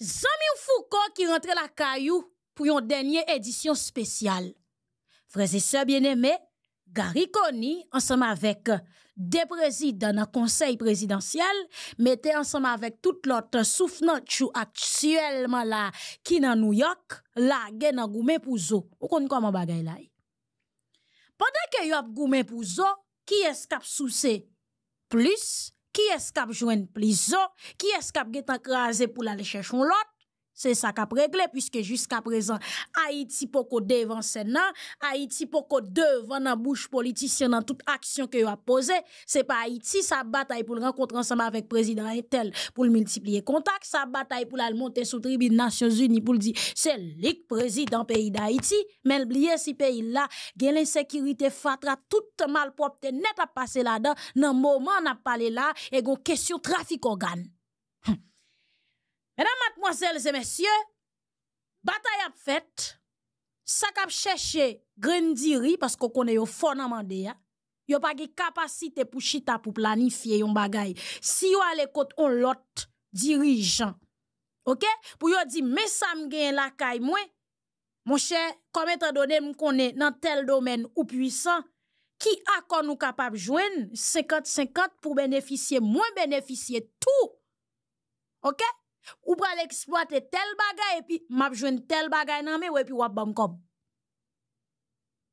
Zami ou fou kon ki rentre la kayou pou yon denye edisyon spesyal. Vreze se bieneme, Garikoni, ansema vek de prezid dan a konsey prezidansyel, mete ansema vek tout lot souf nan chou aksyelman la ki nan New York, la gen nan Goumen Pouzo. Ou kon kon man bagay lai. Padè ke yop Goumen Pouzo, ki eskap sou se plus, Ki eskap jwen plizo, ki eskap get akraze pou la lechechon lot, Se sa ka pregle, pwiske jiska prezan, Haiti poko devan senan, Haiti poko devan nan bouche politisyen nan tout aksyon ke yo apose, se pa Haiti sa batay pou l'rankotranseman vek prezidant etel pou l'multipliye kontak, sa batay pou l'almonte sou tribi de Nasyon Zuni pou l'di, se lik prezidant peyi da Haiti, men blie si peyi la, gen l'insekirite fatra tout malprop te net ap pase la dan, nan mouman ap pale la, e gon kesyo trafik organe. Mè nan matmozèl zè mèsyè, batay ap fèt, sak ap chèche gren diri, paskò konè yo fon amande ya, yo pa ge kapasite pou chita pou planifiye yon bagay. Si yo ale kote on lot dirijan, pou yo di mesam gen lakay mwen, mwen chè, komè tan donè mwen konè nan tel domèn ou pwisan, ki akon nou kapap jwen, 50-50 pou mwen beneficye mwen beneficye tout. Okè? ou pral exploiter tel bagay et puis m'a tel bagay nan mais ou et puis wap bam comme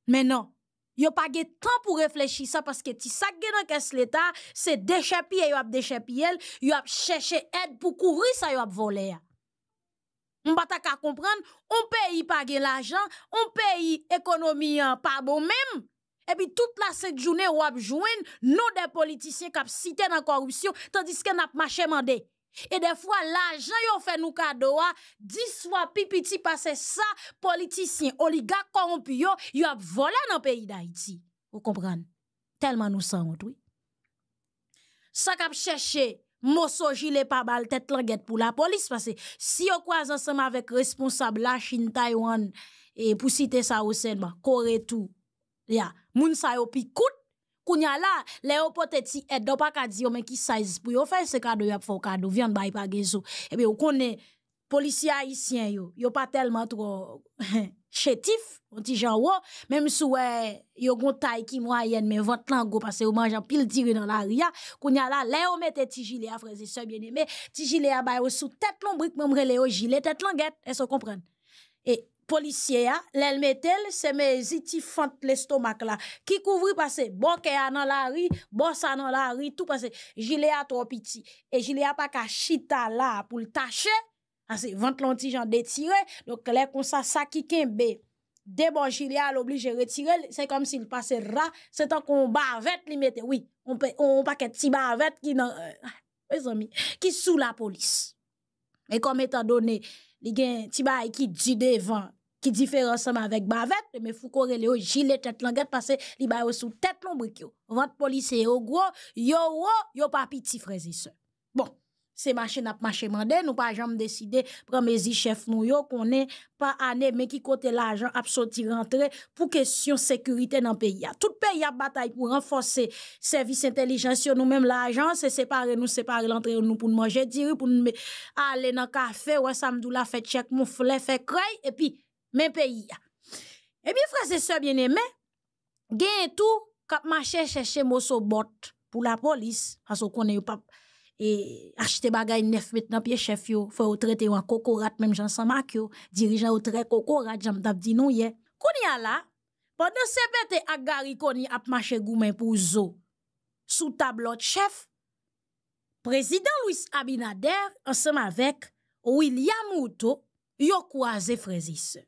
Mais non, yo pas de temps pour réfléchir ça parce que ti sa gen nan caisse l'état, c'est déchapi et yo ap déchapi yo ap chercher aide pour courir ça yo ap voler. On pa ka comprendre, on pays pas gen l'argent, on pays économie hein, pas bon même. Et puis toute la cette journée ou ap joine non des politiciens qui cité dans corruption tandis que n'a pas marché mandé. E defwa la jan yo fe nou kado wa, diswa pipiti pase sa politisyen, oliga korompi yo, yo ap volan an peyi da iti. Ou kompran, telman nou san wot. Sa kap cheshe, mosoji le pabal tet langet pou la polis pase. Si yo kwazan seman vek responsab la Chin, Taiwan, pou site sa Ose, Kore tou, moun sa yo pi kout. Koun ya la, le yo pote ti et do pa kadi yo men ki saiz pou yo fè se kado yo ap fò kado, vyan bay pa gezo. Ebe yo kone, polisiye haisyen yo, yo pa telman tro chetif, onti jan wo, menm sou yo gontay ki mwa yen men vant lango pase yo manjan pil diri nan la ria. Koun ya la, le yo mette ti jile a freze, se biene me, ti jile a bayo sou, tet lombrik membre le yo jile, tet langet, e so kompren. E... Polisye ya, lel metel, se me ziti fante lestomak la. Ki kouvri pase, bok e anan la ri, bosa anan la ri, tout pase. Jilea tropiti. E jilea pa ka chita la pou l'tache, vante lonti jan detire, lòk lè kon sa sakikin be. De bon jilea l'oblige retire, se kom si l'pase ra, se tan kon ba vet li metel. Ou pa ke ti ba vet euh, ki sou la polis. E kom etan donen, li gen ti ba e ki jide vante. di fe rensem avek bavet, me fukore le yo jile tet langet, pase li bay yo sou tet lombri kyo. Vant polise yo gwo, yo wo, yo papi ti frezi se. Bon, se machen ap machen mande, nou pa jom deside pran mezi chef nou yo, konen pa ane me ki kote la ajan ap soti rentre pou kesyon sekurite nan peya. Tout peya batay pou renfose servis intelijansyo nou menm la ajan, se separe nou, separe rentre nou pou nou manje diri, pou nou ale nan kafe, wesam dou la fe tchek mou fle, fe krey, epi Men peyi ya. E mi frase se biene men, genye tou kap mache chese moso bot pou la polis, aso konen yo pap e achite bagay nef mit nan pie chef yo, fwe o trete yo an kokorat menm jan san mak yo, dirijan o tre kokorat jan mdap di nou ye. Koni ya la, ponen se bete ak gari koni ap mache goumen pou zo, sou tablot chef, prezident Louis Abinader, an seman vek William Mouto, yo kwa ze frezise.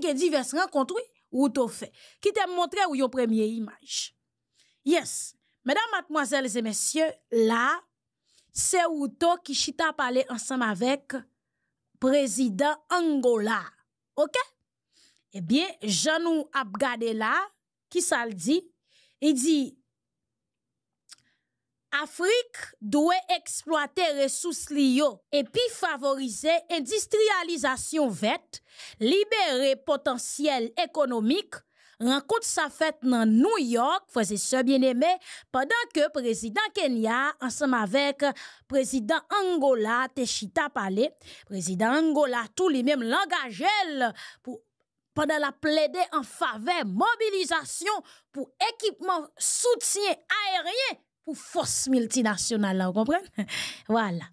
qui a divers rencontres ou fait qui t'a montré ou yon premier image yes mesdames mademoiselles et messieurs là c'est ou qui chita parlé ensemble avec président Angola OK eh bien, j'en ou là, qui ça dit? Il dit, Afrik dwe eksploate resous liyo e pi favorize endistrializasyon vet, libere potansyel ekonomik, renkote sa fet nan New York, fwese se bien eme, padan ke prezident Kenya ansam avek prezident Angola, techita pale, prezident Angola tou li mem langajel, padan la plede an fave mobilizasyon pou ekipman soutyen aeryen, pour force multinationale, vous comprenez? voilà.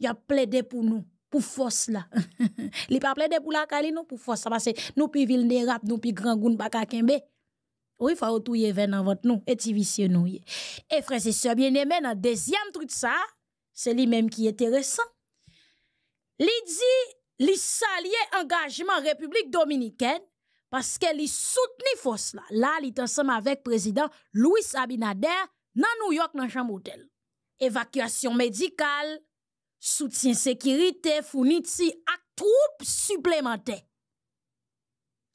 Il a plaidé pour nous, pour force là. Il pas plaidé pour la cali, non, pour force, parce que nous ville vulnérables, nous puis grands pas kakembe. Oui, il faut y venir, dans votre nous, et vicieux nous. Et frères et sœurs bien-aimés, dans deuxième truc ça, c'est lui-même qui est intéressant. Il dit, il de engagement République dominicaine, parce qu'elle soutenait force là. Là, il est ensemble avec le président Louis Abinader, Nan Nouyok nan chan motel, evakyasyon medikal, soutyen sekirite, founitsi ak troupe suplemente.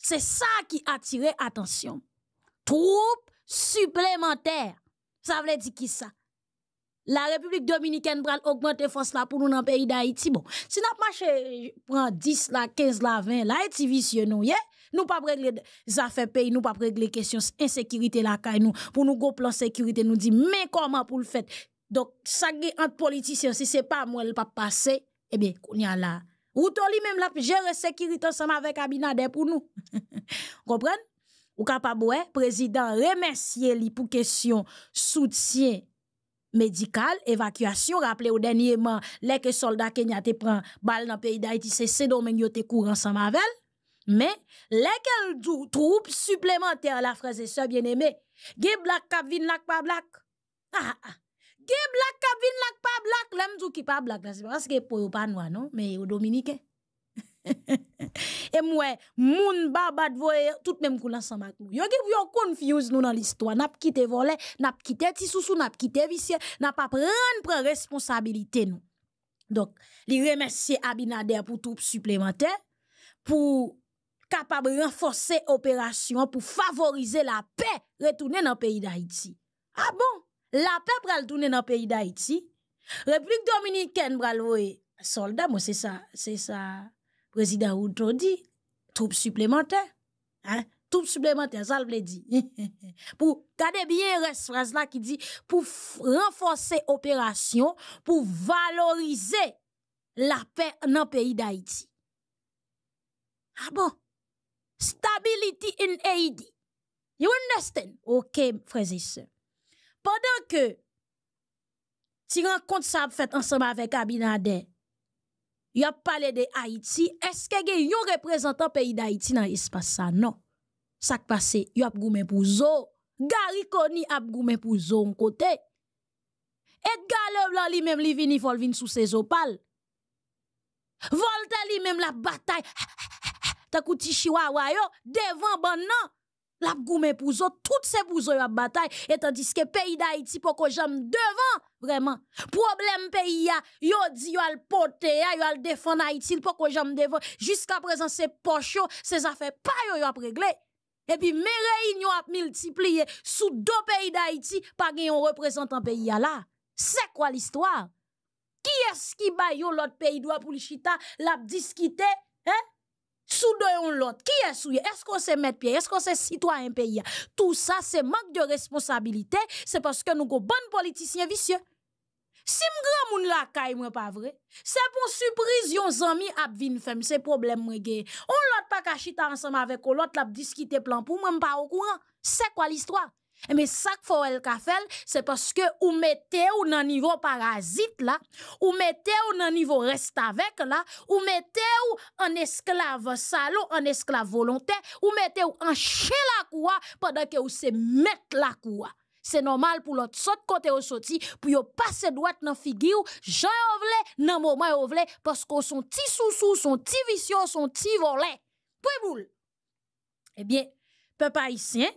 Se sa ki atire atensyon. Troupe suplemente. Sa vle di ki sa? La Republik Dominikene pral augmente fons la pou nou nan peyi da Haiti bon. Se nap manche pran 10 la, 15 la, 20 la, eti visye nou yey. Nou pa pregle zafè peyi, nou pa pregle kèsyons ensekiritè la kèy nou, pou nou go plan sekiritè, nou di men koman pou l'fèt. Dok, sa ge ant politisyon si se pa mwen l pa pase, ebe, eh kon yal la. Ou to li mèm la jère sekiritè saman vè kabinade pou nou. Kompren? Ou kapabouè, prezident remensye li pou kèsyons soutien medikal, evakyasyon, rappele ou denye man, lè ke soldat kenyate pran bal nan peyi da eti se se domen yote kou ran saman vel. Mais les troupe supplémentaires, la ce bien aimé Ge black kap vin lak pa black. Ha ah, ah, ha ah. ha. Ge black. kap vin lak pa black. Lem zou ki pa blak Parce que pour pou pas noir, non? Mais yo Et Et moi, « moun babad voye, tout même kou lansan nou. Yo ge vyo confuse nou dans l'histoire. Nap kite vole, nap kite tisousou, nap kite visye, nap ap ren pren responsabilite nou. Donc, li remercie Abinader pour troupe supplémentaire, Pour capable de renforcer l'opération pour favoriser la paix retourner dans le pays d'Haïti. Ah bon? La paix pour retourner dans le pays d'Haïti? République dominicaine pour aller soldat, moi c'est ça, c'est ça, président Routo dit, troupes supplémentaires. Hein? Troupes supplémentaires, ça le dit. pour, garder bien cette phrase là qui dit, pour renforcer l'opération, pour valoriser la paix dans le pays d'Haïti. Ah bon? stability in Haiti. You understand? Ok, Frésis. Pendant ke ti renkont sa ap fèt ansemba vek Abinader, y ap pale de Haiti, eske gen yon reprezentant peyi de Haiti nan espasa nan? Sakpase, y ap goumen pou zo. Ga rikoni ap goumen pou zo mkote. Et galob lan li menm li vini folvin sou se zopal. Volta li menm la batay. Ha! Ha! Ha! takou yo, devant ban la la goumen pour toutes ces bouzo a bataille, et tandis que pays d'Haïti poko j'aime devant, vraiment. Problème pays ya, yo di yo al pote ya, yo al défendre Haïti, poko jam devant. Jusqu'à présent, c'est pocho, ces affaires pas yo yo réglé. Et puis, mes réunions à multiplié sous deux pays d'Haïti, pas gen yon représentant pays ya là. C'est quoi l'histoire? Qui est-ce qui bat yo l'autre pays doit pour l'a discuter hein? Soudo yon lot, ki yon souye, esko se met piye, esko se sitwa yon peye, tout sa se mak de responsabilite, se paske nou go ban politisyen visye. Si m gran moun la kay mwen pa vre, se pon suprise yon zami ap vin fem, se problem mwen ge. On lot pa kachita ansama avek, on lot lap diskite plan pou mwen pa okouran, se kwa l'istwa? E mi sak fowel kafel, se paske ou mette ou nan nivou parazit la, ou mette ou nan nivou restavek la, ou mette ou an esklave salou, an esklave volontè, ou mette ou an chè la kouwa, padan ke ou se mette la kouwa. Se normal pou lot sot kote ou soti, pou yo pase dwat nan figi ou, jan yo vle nan mouman yo vle, paske ou son ti sousou, son ti visyon, son ti volè. Pou e boule? E bien, pe pa isi, hein?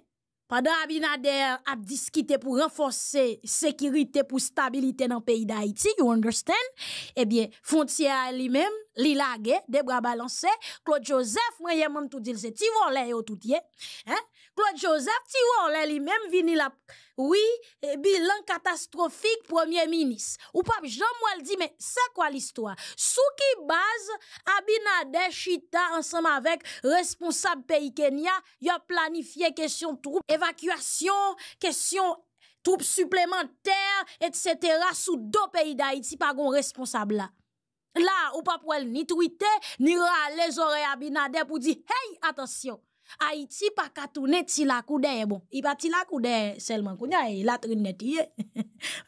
padan Abinader ap diskite pou renfose sekirite pou stabilite nan peyi da Haiti, you understand, ebyen, eh fonciye a li menm, li lage, de bras balancés. Claude Joseph, moi, même tout dit, c'est ti volé tout yé. Hein? Claude Joseph, ti li même vini la, oui, eh, bilan catastrophique premier ministre. Ou pas, jean le dit, mais c'est quoi l'histoire? Sous qui base, Abinader Chita, ensemble avec responsable pays Kenya, y a planifié question troupes, évacuation, question troupes supplémentaires, etc., sous deux pays d'Haïti, par responsable là là, ou pas pour ni tweeter, ni râler oreilles à Binader pour dire, hey, attention, Haïti pa qu'à tourner ti la coudé eh, bon il pa eh, ti eh, la coudé seulement kounya il la trinette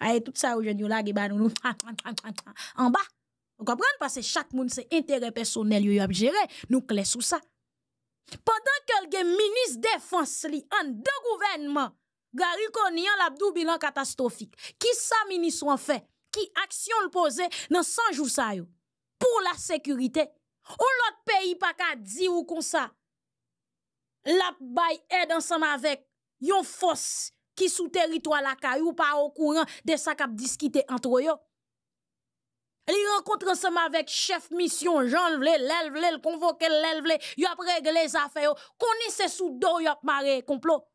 ay tout ça aujourd'hui là qui ba nous en bas vous comprenez parce que chaque monde c'est intérêt personnel yo a gérer nous clé sous ça pendant que le ministre défense li en deux gouvernement Gary Konian l'abdou bilan catastrophique qui sa ministre en fait qui action le poser dans 100 jours ça yo pou la sekurite. Ou lot peyi pa ka di ou konsa. Lap bay edan seman vek yon fos ki sou teritwa lakay ou pa ou kouran de sakap diskite antro yo. Li renkontran seman vek chef mission jan vle, lel vle, l konvoke lel vle, yo ap regle zafeyo, konise sou do yo ap mare e komplot.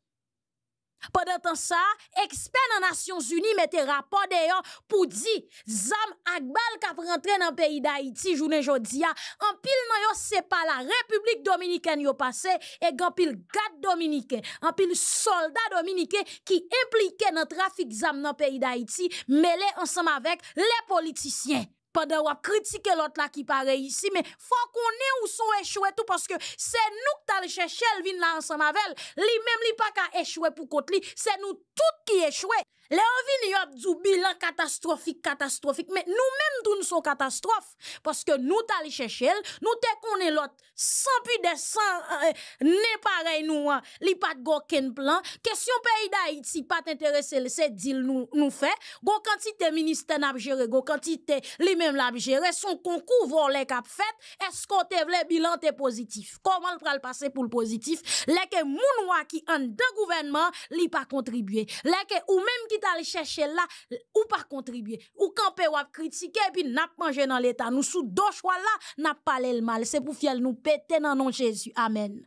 Padantan sa, ekspen nan Nasyons Uni mette rapor deyon pou di zam akbal kap rentren nan peyi da Iti jounen jodi ya, anpil nan yo sepa la Republik Dominiken yo pase, e gampil gad Dominiken, anpil soldat Dominiken ki implike nan trafik zam nan peyi da Iti, mele ansam avek le politisyen. pa de wap kritike lot la ki pare yisi, men fwa kon e ou son e chou etou, paske se nou k tal che Shelvin la ansan mavel, li mem li pa ka e chou etou pou kote li, se nou tout ki e chou etou. les envies y a du bilan catastrophique, catastrophique. Mais nous-mêmes, nous sommes catastrophes. Parce que nous, nous les chercher, nous sommes l'autre, sans plus de sang, euh, n'est pareil, nous, il hein. n'y pas de plan. Question pays d'Haïti, pas t'intéresser, c'est deal nous nous fait. Quantité ministre, n'a pas géré, quantité lui-même l'a géré, son concours les qu'a fait. Est-ce qu'on te le bilan est positif? Comment le pral passer pour le positif? Les que nous, qui en d'un gouvernement, il pas contribué. Les que ou même d'aller chercher là ou pas contribuer ou camper ou critiquer puis n'a manger dans l'état nous sous deux choix là n'a pas le mal c'est pour fiel nous péter dans nom Jésus amen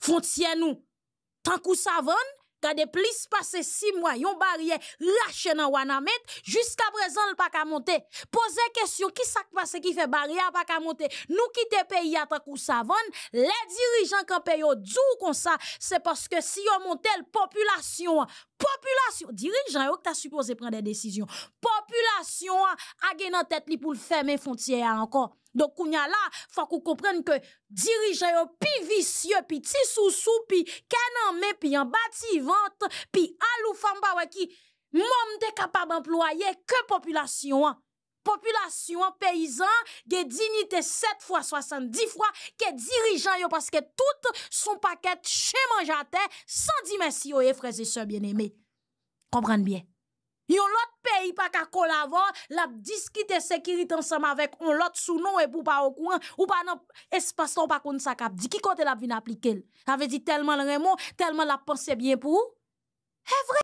frontière nous tant qu'on savonne Kade plis pase 6 mwen, yon barye lache nan wana met, Jusk aprezen l pak a monte. Pose kestyon, ki sak pase ki fe barye a pak a monte. Nou ki te peyi a takou savon, Le dirijan ka peyo djou kon sa, Se paske si yon monte l populasyon, Populasyon, dirijan yo ki ta suppose pren de desisyon, Populasyon a genan tet li pou l fèmè fontye a ankon. Donk kou nya la, fwa kou komprenn ke dirijan yo, pi visye, pi tisousou, pi kenanme, pi yon bati vante, pi alou famba waki, moun de kapab employe ke populasyon. Populasyon peyizan, ge dinite 7 x 70 x, ke dirijan yo, pwase ke tout son paket che manjate, san dimensi yo ye freze se bieneme. Kompranmye. yo lot peyi pa ka kol avon, lap diskite sekirit ansam avek, on lot sou nou e pou pa okouan, ou pa nan espaston pa kon sa kap, di ki kote lap vin aplike el? A ve di telman l remon, telman lap pense bien pou ou? E vre!